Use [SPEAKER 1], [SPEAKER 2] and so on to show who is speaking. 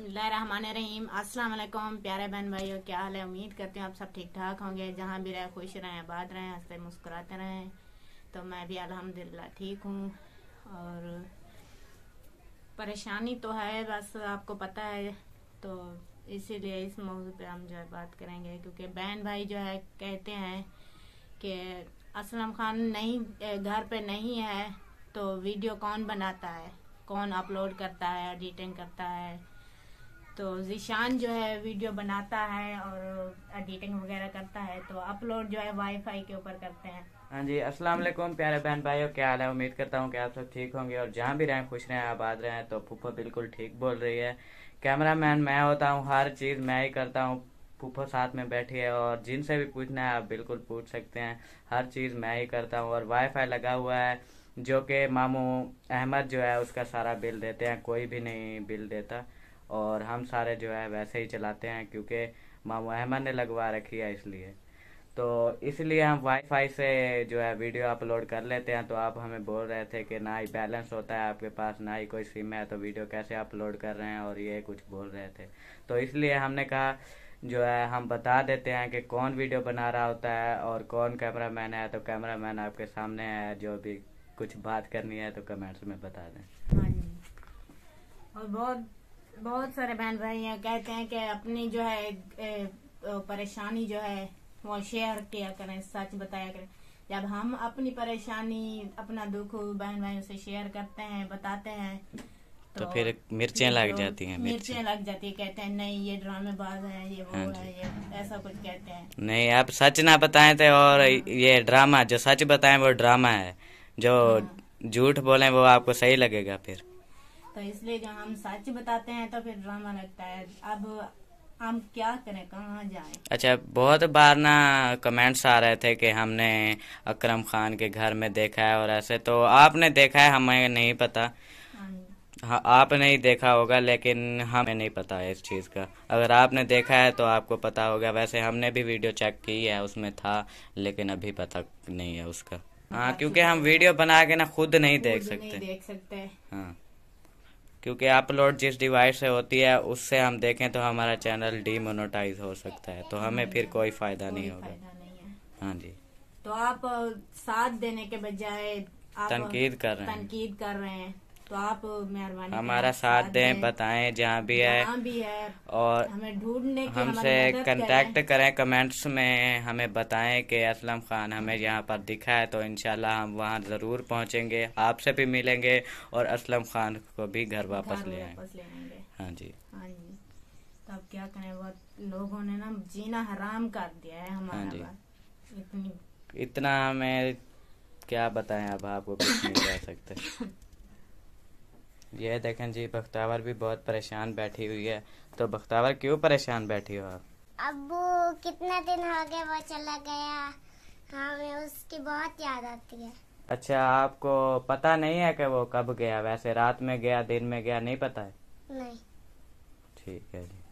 [SPEAKER 1] बसमीम अस्सलाम प्यारे बहन भाइयों क्या हाल है उम्मीद करती हूँ आप सब ठीक ठाक होंगे जहाँ भी रहे खुश रहें आबाद रहें हंसते मुस्कुराते रहें तो मैं भी अल्हम्दुलिल्लाह ठीक हूँ और परेशानी तो है बस आपको पता है तो इसीलिए इस मौजू पे हम जो है बात करेंगे क्योंकि बहन भाई जो है कहते हैं कि असलम खान नहीं घर पर नहीं है तो वीडियो कौन बनाता है कौन अपलोड करता है एडिटिंग करता है तो जीशान जो है वीडियो बनाता है और एडिटिंग वगैरह करता है तो अपलोड जो है वाईफाई के ऊपर करते हैं
[SPEAKER 2] हाँ जी अस्सलाम वालेकुम प्यारे बहन भाइयों क्या हाल है उम्मीद करता हूँ कि आप सब ठीक होंगे और जहाँ भी रहें खुश रहें आबाद हैं तो फूफो बिल्कुल ठीक बोल रही है कैमरा मैन मैं होता हूँ हर चीज़ मैं ही करता हूँ फूफो साथ में बैठी है और जिनसे भी पूछना है आप बिल्कुल पूछ सकते हैं हर चीज़ मैं ही करता हूँ और वाईफाई लगा हुआ है जो कि मामू अहमद जो है उसका सारा बिल देते हैं कोई भी नहीं बिल देता और हम सारे जो है वैसे ही चलाते हैं क्योंकि मामू अहमद ने लगवा रखी है इसलिए तो इसलिए हम वाईफाई से जो है वीडियो अपलोड कर लेते हैं तो आप हमें बोल रहे थे कि ना ही बैलेंस होता है आपके पास ना ही कोई सिम है तो वीडियो कैसे अपलोड कर रहे हैं और ये कुछ बोल रहे थे तो इसलिए हमने कहा जो है हम बता देते हैं कि कौन वीडियो बना रहा होता है और कौन कैमरा मैन है तो कैमरा मैन आपके सामने है जो भी कुछ बात करनी है तो कमेंट्स में बता दें हाँ
[SPEAKER 1] और बहुत बहुत सारे बहन भाई हैं कहते हैं कि अपनी जो है परेशानी जो है वो शेयर किया करें सच बताया करें जब हम अपनी परेशानी अपना दुख बहन भाई से शेयर करते हैं बताते हैं तो, तो फिर
[SPEAKER 2] मिर्चें लग तो जाती हैं मिर्चें
[SPEAKER 1] लग जाती है कहते हैं नहीं ये ड्रामे बाज है ये वो हाँ है ये ऐसा कुछ कहते
[SPEAKER 2] हैं नहीं आप सच ना बताएं थे तो, और हाँ। ये ड्रामा जो सच बताएं वो ड्रामा है जो हाँ। झूठ हाँ। बोले वो आपको सही लगेगा फिर
[SPEAKER 1] तो इसलिए जब हम सच बताते हैं तो फिर ड्रामा लगता है अब हम क्या करें कहाँ जाएं
[SPEAKER 2] अच्छा बहुत बार ना कमेंट्स आ रहे थे कि हमने अकरम खान के घर में देखा है और ऐसे तो आपने देखा है हमें नहीं पता हाँ, हाँ नहीं देखा होगा लेकिन हमें नहीं पता है इस चीज़ का अगर आपने देखा है तो आपको पता होगा वैसे हमने भी वीडियो चेक की है उसमें था लेकिन अभी पता नहीं है उसका हाँ, हाँ क्योंकि हम वीडियो बना के ना खुद नहीं देख सकते
[SPEAKER 1] नहीं देख सकते
[SPEAKER 2] हाँ क्योंकि अपलोड जिस डिवाइस से होती है उससे हम देखें तो हमारा चैनल डीमोनोटाइज हो सकता है तो हमें फिर कोई फायदा नहीं होगा हाँ जी
[SPEAKER 1] तो आप साथ देने के बजाय तनकीद कर रहे हैं तनकीद कर रहे हैं तो आप मेहरबानी हमारा साथ दें
[SPEAKER 2] बताएं जहाँ भी है भी है और हमें
[SPEAKER 1] ढूंढने हमसे कांटेक्ट
[SPEAKER 2] करें कमेंट्स में हमें बताएं कि असलम खान हमें यहाँ पर दिखा है तो इनशाला हम वहाँ ज़रूर पहुँचेंगे आपसे भी मिलेंगे और असलम खान को भी घर वापस ले आएंगे हाँ जी
[SPEAKER 1] हाँ जी तब तो क्या करें वो लोगों ने ना जीना हराम कर दिया है हमारा हाँ इतनी
[SPEAKER 2] इतना हमें क्या बताएं अब आपको कुछ नहीं कह सकते हाँ ये देखें जी बख्तावर भी बहुत परेशान बैठी हुई है तो बख्तावर क्यों परेशान बैठी हो आप
[SPEAKER 1] अबू कितना दिन हो गया वो चला गया हमें उसकी बहुत याद आती है
[SPEAKER 2] अच्छा आपको पता नहीं है कि वो कब गया वैसे रात में गया दिन में गया नहीं पता है नहीं ठीक है जी